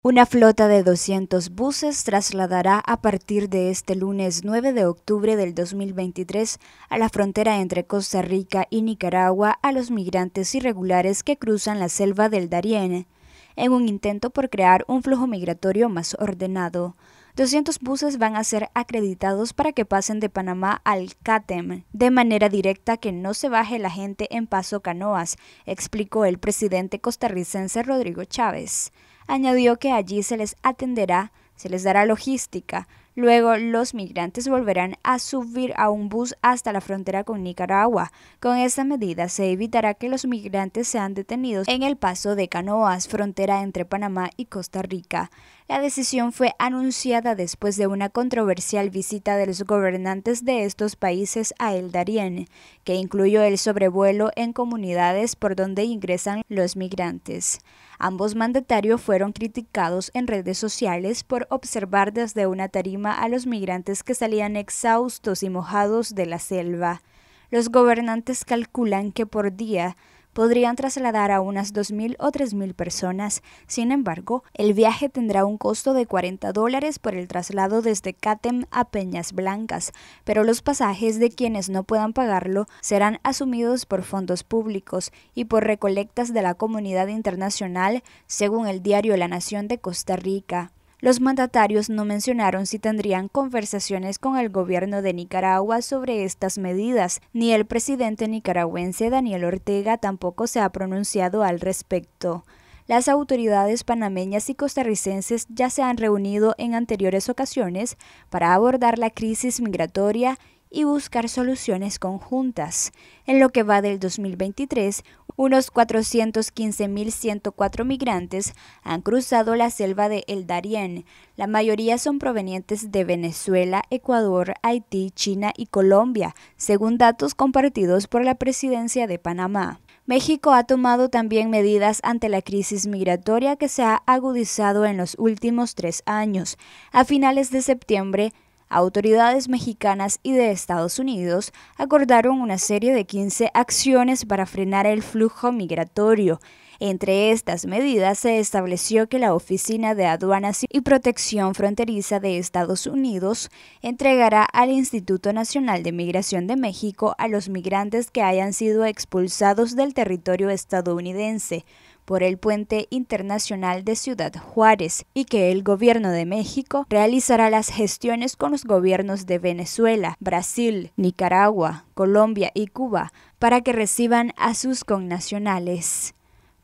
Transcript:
Una flota de 200 buses trasladará a partir de este lunes 9 de octubre del 2023 a la frontera entre Costa Rica y Nicaragua a los migrantes irregulares que cruzan la selva del Darién, en un intento por crear un flujo migratorio más ordenado. 200 buses van a ser acreditados para que pasen de Panamá al CATEM, de manera directa que no se baje la gente en Paso Canoas, explicó el presidente costarricense Rodrigo Chávez añadió que allí se les atenderá, se les dará logística, Luego los migrantes volverán a subir a un bus hasta la frontera con Nicaragua. Con esta medida se evitará que los migrantes sean detenidos en el paso de Canoas, frontera entre Panamá y Costa Rica. La decisión fue anunciada después de una controversial visita de los gobernantes de estos países a El Darién, que incluyó el sobrevuelo en comunidades por donde ingresan los migrantes. Ambos mandatarios fueron criticados en redes sociales por observar desde una tarima a los migrantes que salían exhaustos y mojados de la selva. Los gobernantes calculan que por día podrían trasladar a unas 2.000 o 3.000 personas. Sin embargo, el viaje tendrá un costo de 40 dólares por el traslado desde Catem a Peñas Blancas, pero los pasajes de quienes no puedan pagarlo serán asumidos por fondos públicos y por recolectas de la comunidad internacional, según el diario La Nación de Costa Rica. Los mandatarios no mencionaron si tendrían conversaciones con el gobierno de Nicaragua sobre estas medidas, ni el presidente nicaragüense Daniel Ortega tampoco se ha pronunciado al respecto. Las autoridades panameñas y costarricenses ya se han reunido en anteriores ocasiones para abordar la crisis migratoria y buscar soluciones conjuntas. En lo que va del 2023, unos 415.104 migrantes han cruzado la selva de El Darién. La mayoría son provenientes de Venezuela, Ecuador, Haití, China y Colombia, según datos compartidos por la presidencia de Panamá. México ha tomado también medidas ante la crisis migratoria que se ha agudizado en los últimos tres años. A finales de septiembre, autoridades mexicanas y de Estados Unidos acordaron una serie de 15 acciones para frenar el flujo migratorio entre estas medidas se estableció que la Oficina de Aduanas y Protección Fronteriza de Estados Unidos entregará al Instituto Nacional de Migración de México a los migrantes que hayan sido expulsados del territorio estadounidense por el puente internacional de Ciudad Juárez y que el gobierno de México realizará las gestiones con los gobiernos de Venezuela, Brasil, Nicaragua, Colombia y Cuba para que reciban a sus connacionales.